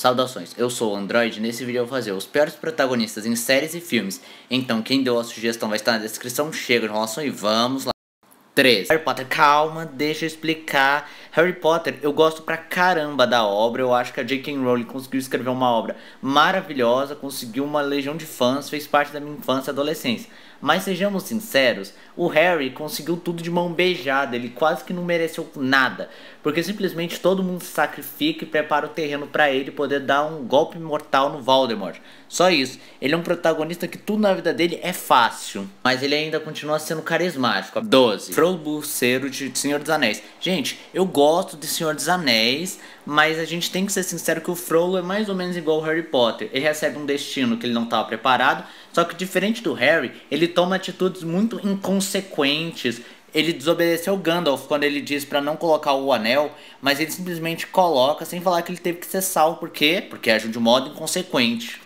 Saudações, eu sou o Android e nesse vídeo eu vou fazer os piores protagonistas em séries e filmes. Então quem deu a sugestão vai estar na descrição, chega de enrolação e vamos lá. 3. Harry Potter, calma, deixa eu explicar. Harry Potter, eu gosto pra caramba da obra. Eu acho que a J.K. Rowling conseguiu escrever uma obra maravilhosa, conseguiu uma legião de fãs, fez parte da minha infância e adolescência. Mas sejamos sinceros, o Harry conseguiu tudo de mão beijada, ele quase que não mereceu nada, porque simplesmente todo mundo se sacrifica e prepara o terreno para ele poder dar um golpe mortal no Voldemort. Só isso. Ele é um protagonista que tudo na vida dele é fácil, mas ele ainda continua sendo carismático. 12. Frodo Buceiro de Senhor dos Anéis. Gente, eu gosto gosto de Senhor dos Anéis, mas a gente tem que ser sincero que o Frollo é mais ou menos igual ao Harry Potter. Ele recebe um destino que ele não estava preparado, só que diferente do Harry, ele toma atitudes muito inconsequentes. Ele desobedeceu Gandalf quando ele diz para não colocar o anel, mas ele simplesmente coloca sem falar que ele teve que ser salvo, por quê? Porque age de um modo inconsequente.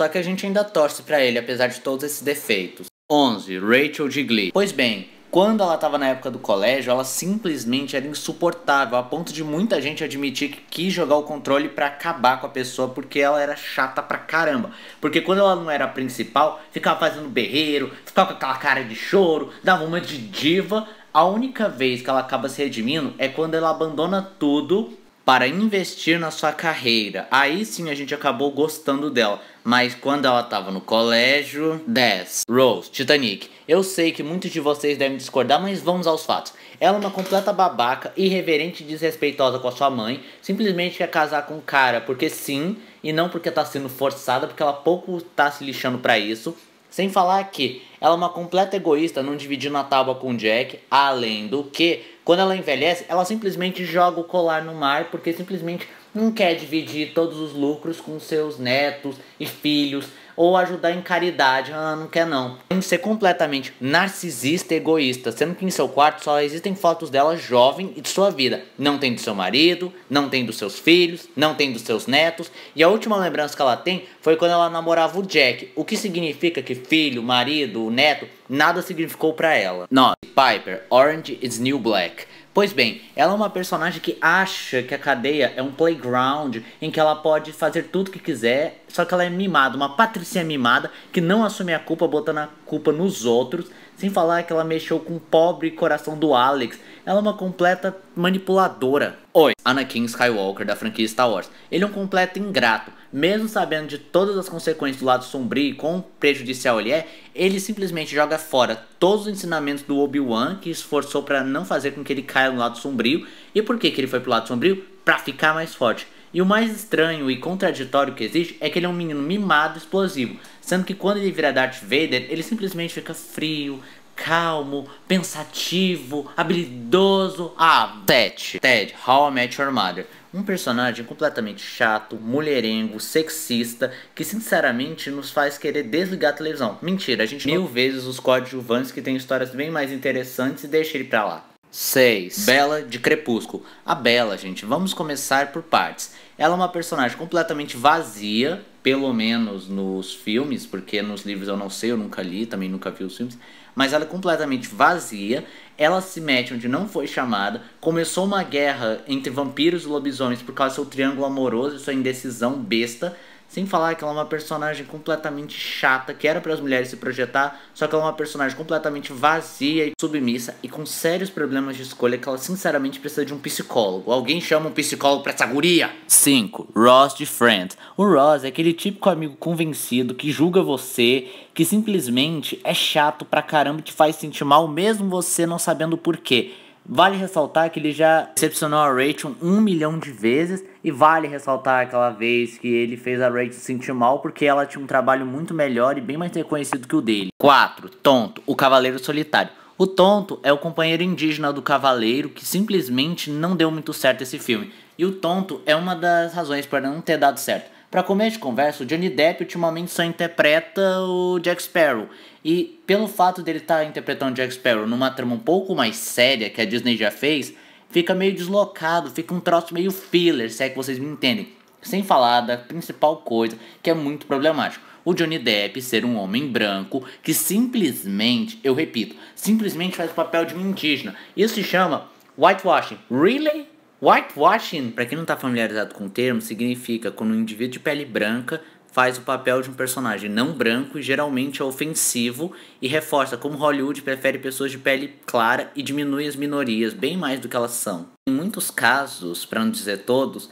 Só que a gente ainda torce para ele, apesar de todos esses defeitos. 11. Rachel de Glee. Pois bem, quando ela estava na época do colégio, ela simplesmente era insuportável, a ponto de muita gente admitir que quis jogar o controle para acabar com a pessoa porque ela era chata pra caramba. Porque quando ela não era a principal, ficava fazendo berreiro, ficava com aquela cara de choro, dava uma de diva. A única vez que ela acaba se redimindo é quando ela abandona tudo para investir na sua carreira. Aí sim a gente acabou gostando dela. Mas quando ela tava no colégio. 10. Rose, Titanic. Eu sei que muitos de vocês devem discordar, mas vamos aos fatos. Ela é uma completa babaca, irreverente e desrespeitosa com a sua mãe. Simplesmente quer casar com o cara porque sim, e não porque tá sendo forçada, porque ela pouco tá se lixando para isso. Sem falar que ela é uma completa egoísta, não dividindo a tábua com o Jack. Além do que, quando ela envelhece, ela simplesmente joga o colar no mar porque simplesmente não quer dividir todos os lucros com seus netos e filhos ou ajudar em caridade. Ah, não quer não. Tem que ser completamente narcisista e egoísta, sendo que em seu quarto só existem fotos dela jovem e de sua vida. Não tem do seu marido, não tem dos seus filhos, não tem dos seus netos. E a última lembrança que ela tem foi quando ela namorava o Jack, o que significa que filho, marido, neto, nada significou para ela. Nós, Piper, Orange is New Black. Pois bem, ela é uma personagem que acha que a cadeia é um playground em que ela pode fazer tudo que quiser só que ela é mimada, uma patricinha mimada que não assume a culpa, botando a culpa nos outros, sem falar que ela mexeu com o pobre coração do Alex. Ela é uma completa manipuladora. Oi, Anakin Skywalker da franquia Star Wars. Ele é um completo ingrato, mesmo sabendo de todas as consequências do lado sombrio e quão prejudicial ele é, ele simplesmente joga fora todos os ensinamentos do Obi-Wan que esforçou para não fazer com que ele caia no lado sombrio. E por que, que ele foi pro lado sombrio? Pra ficar mais forte. E o mais estranho e contraditório que existe é que ele é um menino mimado, explosivo, sendo que quando ele vira Darth Vader, ele simplesmente fica frio, calmo, pensativo, habilidoso. Ah, Ted. Ted, How I Met Your Mother. Um personagem completamente chato, mulherengo, sexista, que sinceramente nos faz querer desligar a televisão. Mentira, a gente mil vezes os coadjuvantes que tem histórias bem mais interessantes e deixa ele pra lá. 6. Bela de Crepúsculo. A Bela, gente, vamos começar por partes. Ela é uma personagem completamente vazia, pelo menos nos filmes, porque nos livros eu não sei, eu nunca li, também nunca vi os filmes, mas ela é completamente vazia. Ela se mete onde não foi chamada. Começou uma guerra entre vampiros e lobisomens por causa do seu triângulo amoroso e sua indecisão besta. Sem falar que ela é uma personagem completamente chata, que era para as mulheres se projetar, só que ela é uma personagem completamente vazia e submissa e com sérios problemas de escolha que ela sinceramente precisa de um psicólogo. Alguém chama um psicólogo pra essa guria? 5. Ross de Friends. O Ross é aquele típico amigo convencido que julga você, que simplesmente é chato pra caramba e te faz sentir mal mesmo você não sabendo por porquê. Vale ressaltar que ele já decepcionou a Rachel um milhão de vezes e vale ressaltar aquela vez que ele fez a Rachel se sentir mal porque ela tinha um trabalho muito melhor e bem mais reconhecido que o dele. 4. Tonto, o Cavaleiro Solitário. O Tonto é o companheiro indígena do Cavaleiro que simplesmente não deu muito certo esse filme. E o Tonto é uma das razões para não ter dado certo. Para começo de conversa, o Johnny Depp ultimamente só interpreta o Jack Sparrow. E pelo fato dele estar tá interpretando o Jack Sparrow numa trama um pouco mais séria que a Disney já fez, fica meio deslocado, fica um troço meio filler, se é que vocês me entendem. Sem falar da principal coisa que é muito problemático. O Johnny Depp ser um homem branco que simplesmente, eu repito, simplesmente faz o papel de um indígena. Isso se chama whitewashing. Really? Whitewashing, para quem não está familiarizado com o termo, significa quando um indivíduo de pele branca faz o papel de um personagem não branco e geralmente é ofensivo e reforça como Hollywood prefere pessoas de pele clara e diminui as minorias bem mais do que elas são. Em muitos casos, para não dizer todos,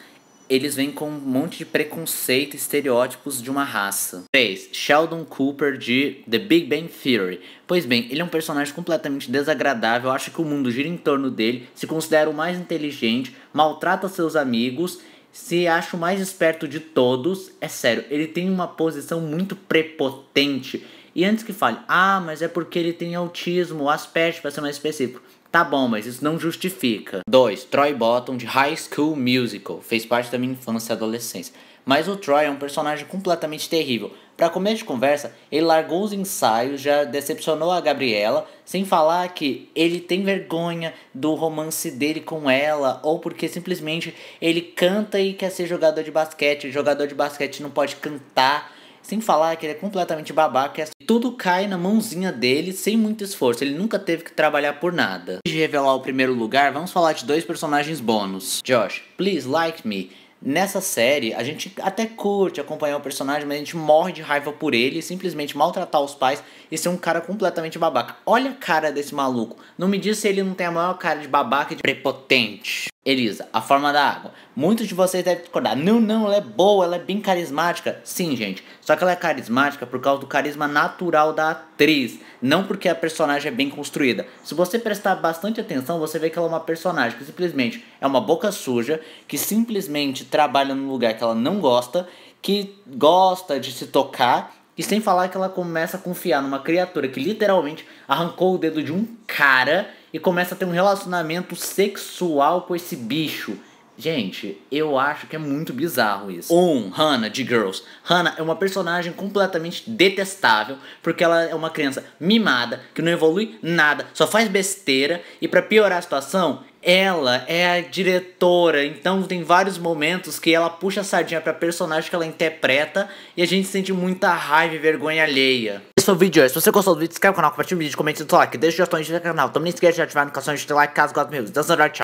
eles vêm com um monte de preconceito e estereótipos de uma raça. 3. Sheldon Cooper de The Big Bang Theory. Pois bem, ele é um personagem completamente desagradável, acha que o mundo gira em torno dele, se considera o mais inteligente, maltrata seus amigos se acha o mais esperto de todos. É sério, ele tem uma posição muito prepotente. E antes que fale, ah, mas é porque ele tem autismo, aspecto para ser mais específico. Tá bom, mas isso não justifica. 2. Troy Bottom de High School Musical. Fez parte da minha infância e adolescência. Mas o Troy é um personagem completamente terrível. Para começo de conversa, ele largou os ensaios, já decepcionou a Gabriela, sem falar que ele tem vergonha do romance dele com ela, ou porque simplesmente ele canta e quer ser jogador de basquete. Jogador de basquete não pode cantar sem falar que ele é completamente babaca. É assim, tudo cai na mãozinha dele sem muito esforço. Ele nunca teve que trabalhar por nada. Antes de revelar o primeiro lugar, vamos falar de dois personagens bônus. Josh, please like me. Nessa série, a gente até curte acompanhar o personagem, mas a gente morre de raiva por ele, simplesmente maltratar os pais e ser um cara completamente babaca. Olha a cara desse maluco. Não me diz se ele não tem a maior cara de babaca e de prepotente. Elisa, a forma da água. Muitos de vocês devem discordar. Não, não, ela é boa, ela é bem carismática. Sim, gente. Só que ela é carismática por causa do carisma natural da atriz, não porque a personagem é bem construída. Se você prestar bastante atenção, você vê que ela é uma personagem que simplesmente é uma boca suja, que simplesmente trabalha num lugar que ela não gosta, que gosta de se tocar e sem falar que ela começa a confiar numa criatura que literalmente arrancou o dedo de um cara e começa a ter um relacionamento sexual com esse bicho. Gente, eu acho que é muito bizarro isso. Um, Hannah de Girls. Hannah é uma personagem completamente detestável, porque ela é uma criança mimada, que não evolui nada, só faz besteira, e para piorar a situação, ela é a diretora, então tem vários momentos que ela puxa a sardinha pra personagem que ela interpreta e a gente sente muita raiva e vergonha alheia esse foi o vídeo. Se você gostou do vídeo, inscreve no canal, compartilha o vídeo, comente seu like, deixa like no canal. Também não esqueça de ativar a notificações de like caso goste do meu vídeo. Então, Dança, tchau.